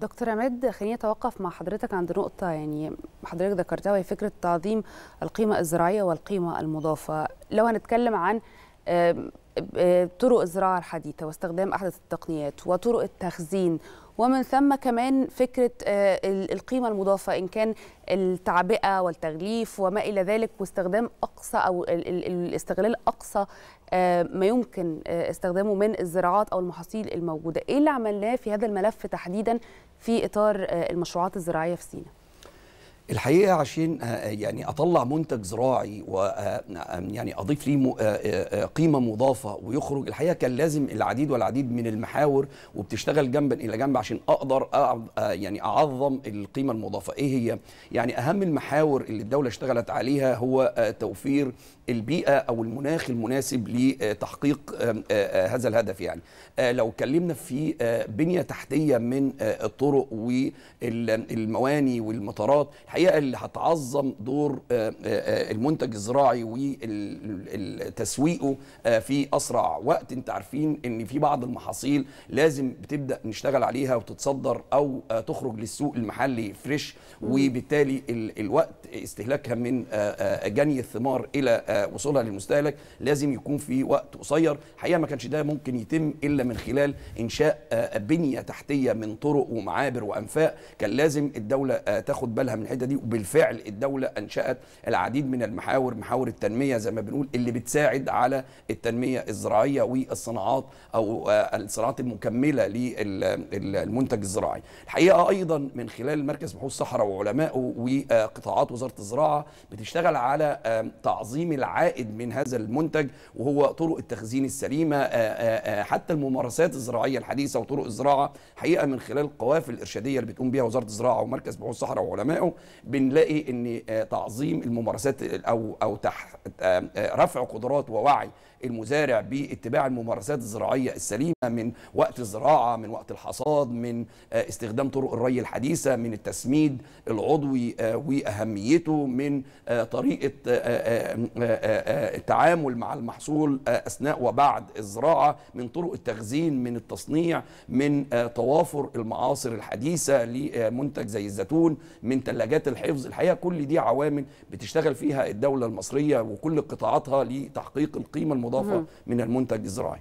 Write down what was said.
دكتور عماد خليني اتوقف مع حضرتك عند نقطه يعني حضرتك ذكرتها وهي فكره تعظيم القيمه الزراعيه والقيمه المضافه لو هنتكلم عن طرق الزراعه الحديثه واستخدام احدث التقنيات وطرق التخزين ومن ثم كمان فكره آه، القيمه المضافه ان كان التعبئه والتغليف وما الى ذلك واستخدام اقصى او الاستغلال اقصى آه، ما يمكن آه، استخدامه من الزراعات او المحاصيل الموجوده ايه اللي عملناه في هذا الملف تحديدا في اطار المشروعات الزراعيه في سينا الحقيقه عشان آه، آه، يعني اطلع منتج زراعي و آه، يعني اضيف ليه قيمه مضافه ويخرج الحقيقه كان لازم العديد والعديد من المحاور وبتشتغل جنبا الى جنب عشان اقدر يعني اعظم القيمه المضافه ايه هي يعني اهم المحاور اللي الدوله اشتغلت عليها هو توفير البيئه او المناخ المناسب لتحقيق هذا الهدف يعني لو اتكلمنا في بنيه تحتيه من الطرق والمواني والمطارات الحقيقة الحقيقه اللي هتعظم دور آه، آه، آه، المنتج الزراعي وتسويقه في اسرع وقت انت عارفين ان في بعض المحاصيل لازم بتبدا نشتغل عليها وتتصدر او تخرج للسوق المحلي فريش وبالتالي الوقت استهلاكها من جني الثمار الى وصولها للمستهلك لازم يكون في وقت قصير الحقيقه ما كانش ده ممكن يتم الا من خلال انشاء بنيه تحتيه من طرق ومعابر وانفاق كان لازم الدوله تاخد بالها من الزياده دي وبالفعل الدوله انشات العديد من المحاور محاور التنميه زي ما بنقول اللي بتساعد على التنميه الزراعيه والصناعات او آه، الصناعات المكمله للمنتج الزراعي الحقيقه ايضا من خلال مركز بحوث الصحراء وعلمائه وقطاعات وزاره الزراعه بتشتغل على تعظيم العائد من هذا المنتج وهو طرق التخزين السليمه آه، آه، حتى الممارسات الزراعيه الحديثه وطرق الزراعه حقيقه من خلال القوافل الارشاديه اللي بتقوم بها وزاره الزراعه ومركز بحوث الصحراء وعلمائه بنلاقي ان آه، تعظيم الممارسات او او آه، آه، رفع قدرات ووعي المزارع باتباع الممارسات الزراعيه السليمه من وقت الزراعه من وقت الحصاد من استخدام طرق الري الحديثه من التسميد العضوي واهميته من طريقه التعامل مع المحصول اثناء وبعد الزراعه من طرق التخزين من التصنيع من توافر المعاصر الحديثه لمنتج زي الزيتون من ثلاجات امكانيات الحفظ الحقيقه كل دي عوامل بتشتغل فيها الدوله المصريه وكل قطاعاتها لتحقيق القيمه المضافه من المنتج الزراعي